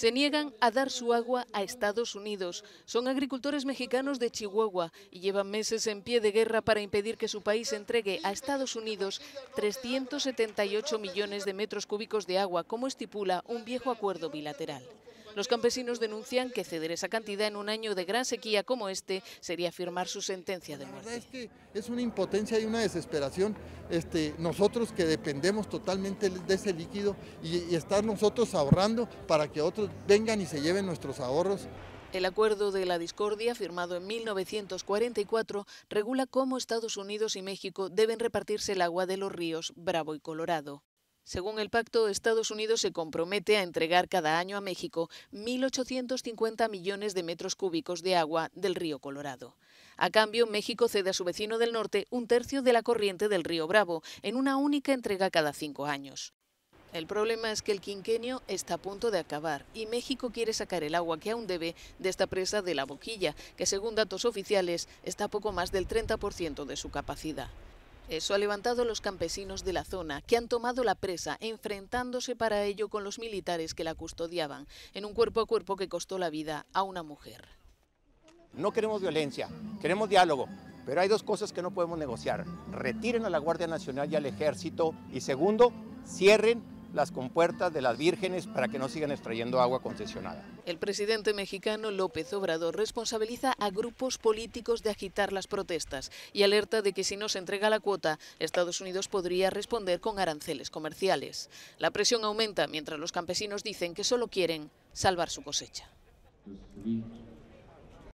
se niegan a dar su agua a Estados Unidos. Son agricultores mexicanos de Chihuahua y llevan meses en pie de guerra para impedir que su país entregue a Estados Unidos 378 millones de metros cúbicos de agua, como estipula un viejo acuerdo bilateral. Los campesinos denuncian que ceder esa cantidad en un año de gran sequía como este sería firmar su sentencia de muerte. es que es una impotencia y una desesperación. Este, nosotros que dependemos totalmente de ese líquido y estar nosotros ahorrando para que otros vengan y se lleven nuestros ahorros. El acuerdo de la discordia, firmado en 1944, regula cómo Estados Unidos y México deben repartirse el agua de los ríos Bravo y Colorado. Según el pacto, Estados Unidos se compromete a entregar cada año a México 1.850 millones de metros cúbicos de agua del río Colorado. A cambio, México cede a su vecino del norte un tercio de la corriente del río Bravo en una única entrega cada cinco años. El problema es que el quinquenio está a punto de acabar y México quiere sacar el agua que aún debe de esta presa de la boquilla, que según datos oficiales está a poco más del 30% de su capacidad. Eso ha levantado a los campesinos de la zona, que han tomado la presa, enfrentándose para ello con los militares que la custodiaban, en un cuerpo a cuerpo que costó la vida a una mujer. No queremos violencia, queremos diálogo, pero hay dos cosas que no podemos negociar. Retiren a la Guardia Nacional y al Ejército y segundo, cierren las compuertas de las vírgenes para que no sigan extrayendo agua concesionada. El presidente mexicano López Obrador responsabiliza a grupos políticos de agitar las protestas y alerta de que si no se entrega la cuota, Estados Unidos podría responder con aranceles comerciales. La presión aumenta mientras los campesinos dicen que solo quieren salvar su cosecha.